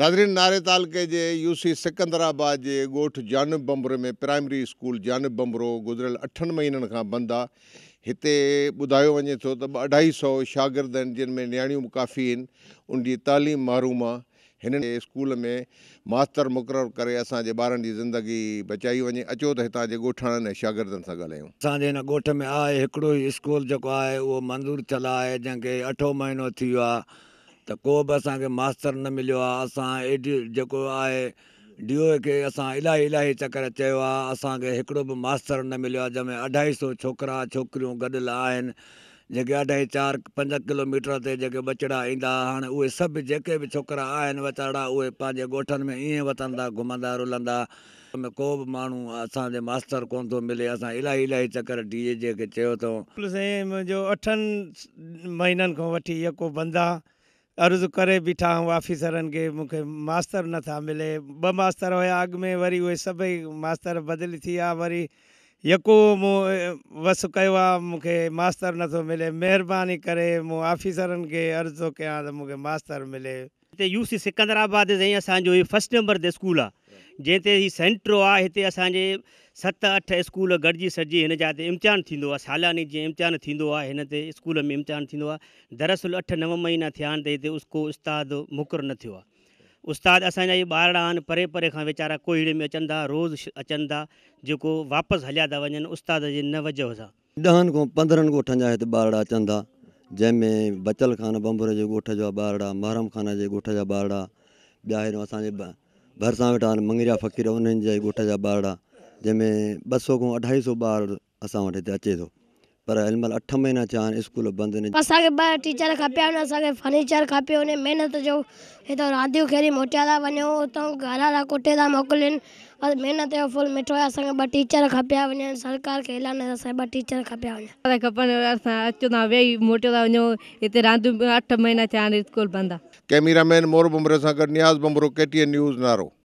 दादरीन नारे तालके जे यू सी सिकंदराबाद जे ॻोठु जानब बमरे में प्राइमरी स्कूल जानब बमरो गुज़िरियल अठनि महीननि खां बंदि आहे हिते ॿुधायो वञे थो त ॿ अढाई सौ शागिर्द आहिनि जिन में नियाणियूं बि काफ़ी आहिनि उनजी तइलीम महरूम आहे स्कूल में मास्तर मुक़ररु करे असांजे ॿारनि जी ज़िंदगी बचाई वञे अचो त हितां जे ॻोठाणनि ऐं शागिर्दनि सां ॻाल्हायूं असांजे हिन ॻोठ में आहे हिकिड़ो ई स्कूल जेको आहे उहो मंज़ूरु थियलु आहे जंहिंखे अठो महीनो थी को बि असांखे मास्तर न मिलियो आहे असां एडी जेको आहे डीओ खे असां इलाही इलाही चकर चयो आहे असांखे हिकिड़ो बि मास्तर न मिलियो आहे जंहिंमें अढाई सौ छोकिरा छोकिरियूं गॾियल आहिनि जेके अढाई चार पंज किलोमीटर ते जेके बचड़ा ईंदा हाणे उहे सभु जेके बि छोकिरा आहिनि ॿचड़ा उहे पंहिंजे ॻोठनि में ईअं वठंदा घुमंदा रुलंदा में को बि माण्हू असांजो मास्तर कोन्ह थो मिले असां इलाही इलाही चकर डीए जे खे चयो अथऊं अठनि महीननि खां वठी बंदि आहे अर्ज़ु करे बीठा हुयूं ऑफिसरनि खे मूंखे मास्तर नथा मिले ॿ मास्तर हुया में वरी उहे सभई मास्तर बदिली थी विया वरी यको मूं वसु कयो आहे मूंखे मास्तर नथो मिले महिरबानी करे मूं ऑफिसरनि खे अर्ज़ु थो कयां त मूंखे मास्तर मिले हिते यूसी सिकंदराबाद साईं असांजो हीउ फस्ट नंबर ते स्कूल आहे जंहिं ते ही सेंट्रो आहे हिते असांजे सत अठ स्कूल गॾिजी सॾिजी हिन जा हिते इम्तिहान थींदो आहे सालानी जीअं इम्तिहान थींदो आहे हिन ते स्कूल में इम्तिहान थींदो आहे दरअसल अठ नव महीना थिया आहिनि त हिते उस्तो उस्तादु मुक़ररु न थियो आहे उस्तादु असांजा ई ॿार आहिनि परे परे खां वीचारा कोहिड़े में अचनि था रोज़ अचनि था जेको वापसि हलिया था वञनि उस्ताद जे न वजह सां ॾहनि खां पंद्रहनि अचनि था जंहिंमें बचल खान बम्बुरा ॿार महरम ख़ान जे ॻोठ जा ॿार ॿिया हेॾो असांजे भरिसां वेठा आहिनि मंगरिया फ़क़ीर उन्हनि जे ॻोठ जा ॿार जंहिंमें ॿ सौ खां अढाई सौ ॿार असां वटि हिते अचे थो पर हिन महिल अठ महीना थिया आहिनि स्कूल बंदि असांखे ॿ टीचर खपिया आहिनि बसि महिनत जो फुल मिठो आहे असांखे ॿ टीचर खपिया वञनि सरकार खे इलाही न असांखे ॿ टीचर खपिया वञनि खपनि असां अचो था वेही मोटियो था वञो हिते रांदियूं अठ महीना थिया आहिनि स्कूल बंदि आहे कैमरामैन मोर बुमरे सां गॾु नियाज़ बुमरो के टी न्यूज़ नारो